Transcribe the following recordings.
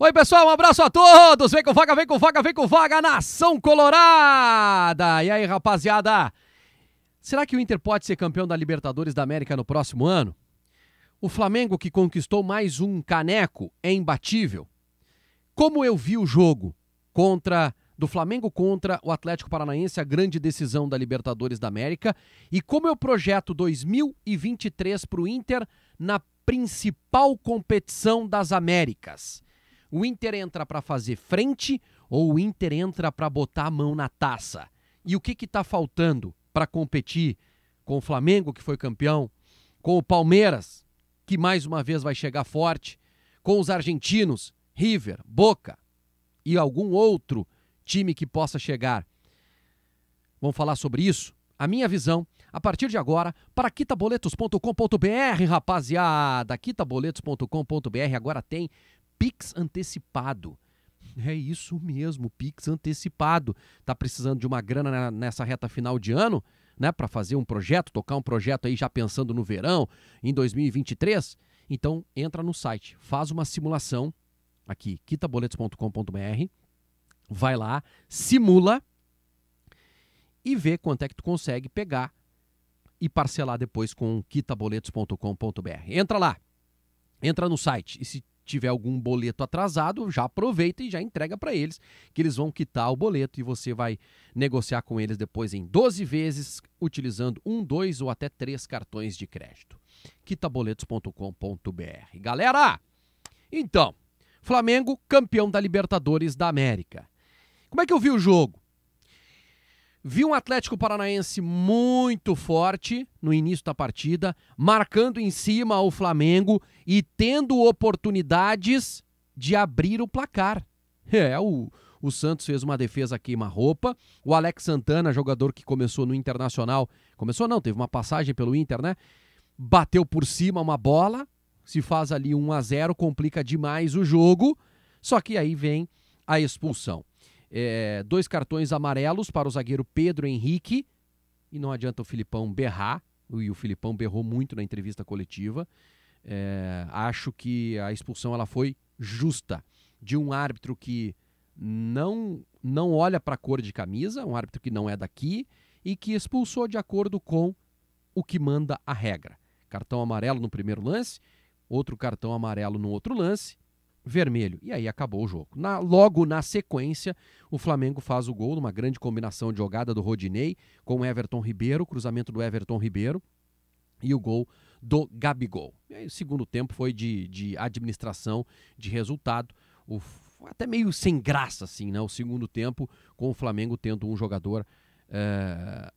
Oi, pessoal, um abraço a todos. Vem com vaga, vem com vaga, vem com vaga, nação colorada. E aí, rapaziada? Será que o Inter pode ser campeão da Libertadores da América no próximo ano? O Flamengo, que conquistou mais um caneco, é imbatível? Como eu vi o jogo contra do Flamengo contra o Atlético Paranaense, a grande decisão da Libertadores da América, e como eu projeto 2023 para o Inter na principal competição das Américas. O Inter entra para fazer frente ou o Inter entra para botar a mão na taça? E o que está faltando para competir com o Flamengo, que foi campeão, com o Palmeiras, que mais uma vez vai chegar forte, com os argentinos, River, Boca e algum outro time que possa chegar? Vamos falar sobre isso? A minha visão, a partir de agora, para quitaboletos.com.br, rapaziada. Quitaboletos.com.br agora tem Pix antecipado. É isso mesmo, Pix antecipado. Tá precisando de uma grana nessa reta final de ano, né, para fazer um projeto, tocar um projeto aí já pensando no verão, em 2023? Então entra no site, faz uma simulação aqui, quitaboletos.com.br, vai lá, simula e vê quanto é que tu consegue pegar e parcelar depois com quitaboletos.com.br. Entra lá, entra no site e se tiver algum boleto atrasado, já aproveita e já entrega para eles, que eles vão quitar o boleto e você vai negociar com eles depois em 12 vezes, utilizando um, dois ou até três cartões de crédito. quitaboletos.com.br. Galera, então, Flamengo campeão da Libertadores da América. Como é que eu vi o jogo? Vi um Atlético Paranaense muito forte no início da partida, marcando em cima o Flamengo e tendo oportunidades de abrir o placar. É, o, o Santos fez uma defesa queima-roupa. O Alex Santana, jogador que começou no Internacional, começou não, teve uma passagem pelo Inter, né? Bateu por cima uma bola, se faz ali 1 a 0, complica demais o jogo. Só que aí vem a expulsão é, dois cartões amarelos para o zagueiro Pedro Henrique. E não adianta o Filipão berrar, e o Filipão berrou muito na entrevista coletiva. É, acho que a expulsão ela foi justa de um árbitro que não não olha para a cor de camisa, um árbitro que não é daqui e que expulsou de acordo com o que manda a regra. Cartão amarelo no primeiro lance, outro cartão amarelo no outro lance vermelho. E aí acabou o jogo. Na, logo na sequência, o Flamengo faz o gol numa grande combinação de jogada do Rodinei com o Everton Ribeiro, cruzamento do Everton Ribeiro e o gol do Gabigol. E aí, o segundo tempo foi de, de administração de resultado. O, até meio sem graça, assim, né? O segundo tempo, com o Flamengo tendo um jogador eh,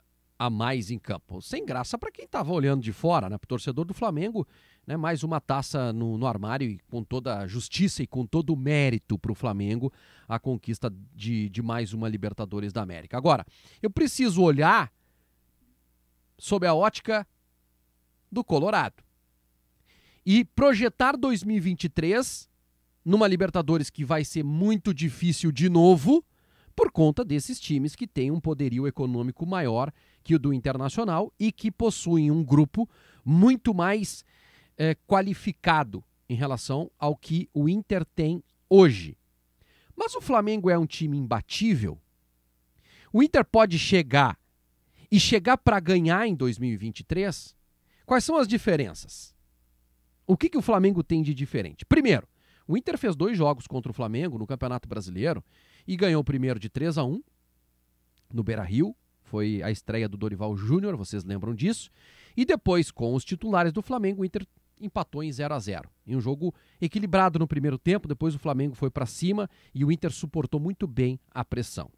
a mais em campo. Sem graça para quem estava olhando de fora, né? Para o torcedor do Flamengo, né? mais uma taça no, no armário e com toda a justiça e com todo o mérito para o Flamengo a conquista de, de mais uma Libertadores da América. Agora, eu preciso olhar sob a ótica do Colorado e projetar 2023 numa Libertadores que vai ser muito difícil de novo por conta desses times que têm um poderio econômico maior que o do Internacional e que possuem um grupo muito mais é, qualificado em relação ao que o Inter tem hoje. Mas o Flamengo é um time imbatível. O Inter pode chegar e chegar para ganhar em 2023. Quais são as diferenças? O que, que o Flamengo tem de diferente? Primeiro, o Inter fez dois jogos contra o Flamengo no Campeonato Brasileiro e ganhou o primeiro de 3 a 1 no Beira-Rio. Foi a estreia do Dorival Júnior, vocês lembram disso? E depois, com os titulares do Flamengo, o Inter empatou em 0 a 0 Em um jogo equilibrado no primeiro tempo, depois o Flamengo foi para cima e o Inter suportou muito bem a pressão.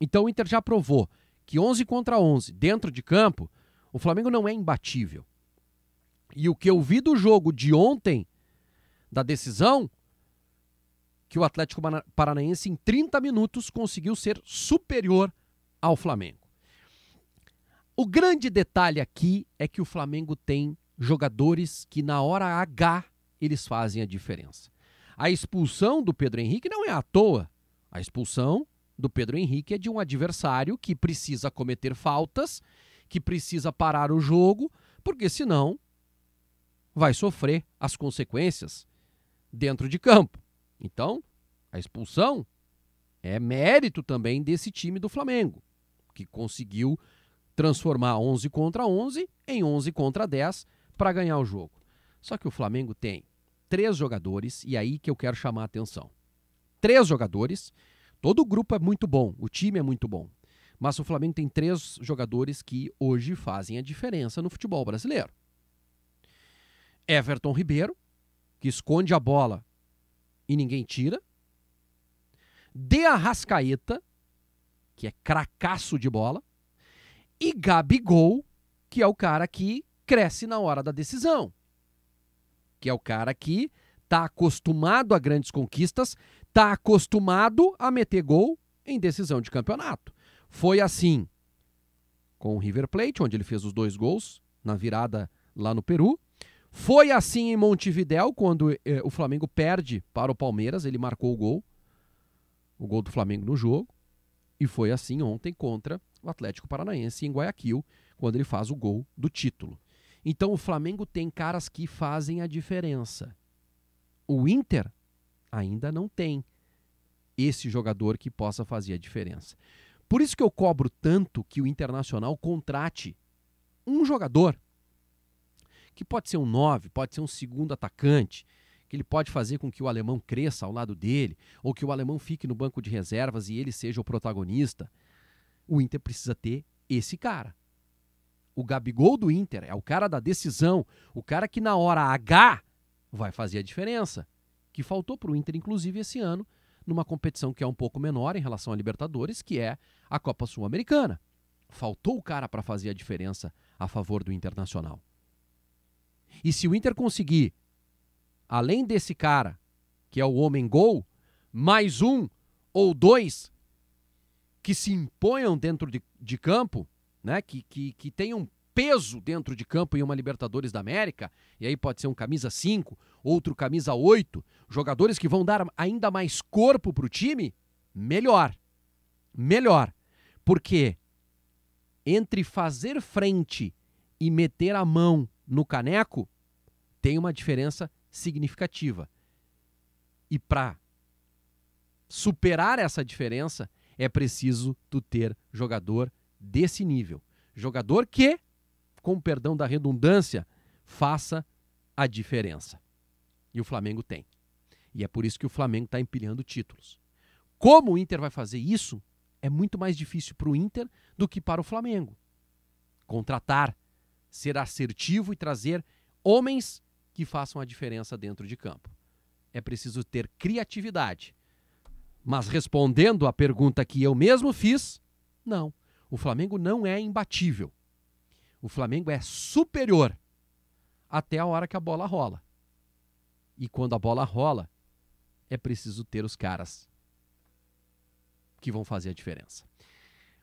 Então o Inter já provou que 11 contra 11, dentro de campo, o Flamengo não é imbatível. E o que eu vi do jogo de ontem, da decisão, que o Atlético Paranaense, em 30 minutos, conseguiu ser superior ao Flamengo. O grande detalhe aqui é que o Flamengo tem jogadores que, na hora H, eles fazem a diferença. A expulsão do Pedro Henrique não é à toa. A expulsão do Pedro Henrique é de um adversário que precisa cometer faltas, que precisa parar o jogo, porque senão vai sofrer as consequências dentro de campo. Então, a expulsão é mérito também desse time do Flamengo, que conseguiu transformar 11 contra 11 em 11 contra 10 para ganhar o jogo. Só que o Flamengo tem três jogadores, e é aí que eu quero chamar a atenção. Três jogadores, todo o grupo é muito bom, o time é muito bom, mas o Flamengo tem três jogadores que hoje fazem a diferença no futebol brasileiro. Everton Ribeiro, que esconde a bola e ninguém tira. De Arrascaeta, que é cracaço de bola. E Gabigol, que é o cara que cresce na hora da decisão. Que é o cara que tá acostumado a grandes conquistas, tá acostumado a meter gol em decisão de campeonato. Foi assim com o River Plate, onde ele fez os dois gols na virada lá no Peru. Foi assim em Montevidéu, quando eh, o Flamengo perde para o Palmeiras, ele marcou o gol, o gol do Flamengo no jogo. E foi assim ontem contra o Atlético Paranaense em Guayaquil, quando ele faz o gol do título. Então o Flamengo tem caras que fazem a diferença. O Inter ainda não tem esse jogador que possa fazer a diferença. Por isso que eu cobro tanto que o Internacional contrate um jogador que pode ser um 9, pode ser um segundo atacante, que ele pode fazer com que o alemão cresça ao lado dele, ou que o alemão fique no banco de reservas e ele seja o protagonista. O Inter precisa ter esse cara. O Gabigol do Inter é o cara da decisão, o cara que na hora H vai fazer a diferença, que faltou para o Inter, inclusive, esse ano, numa competição que é um pouco menor em relação à Libertadores, que é a Copa Sul-Americana. Faltou o cara para fazer a diferença a favor do Internacional. E se o Inter conseguir, além desse cara, que é o homem gol, mais um ou dois que se imponham dentro de, de campo, né? Que, que, que tenham peso dentro de campo em uma Libertadores da América, e aí pode ser um camisa 5, outro camisa 8, jogadores que vão dar ainda mais corpo para o time, melhor. Melhor. Porque entre fazer frente e meter a mão no caneco, tem uma diferença significativa. E para superar essa diferença, é preciso tu ter jogador desse nível. Jogador que, com perdão da redundância, faça a diferença. E o Flamengo tem. E é por isso que o Flamengo está empilhando títulos. Como o Inter vai fazer isso é muito mais difícil para o Inter do que para o Flamengo. Contratar, ser assertivo e trazer homens que façam a diferença dentro de campo. É preciso ter criatividade. Mas respondendo à pergunta que eu mesmo fiz, não. O Flamengo não é imbatível. O Flamengo é superior até a hora que a bola rola. E quando a bola rola, é preciso ter os caras que vão fazer a diferença.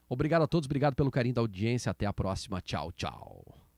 Obrigado a todos, obrigado pelo carinho da audiência. Até a próxima. Tchau, tchau.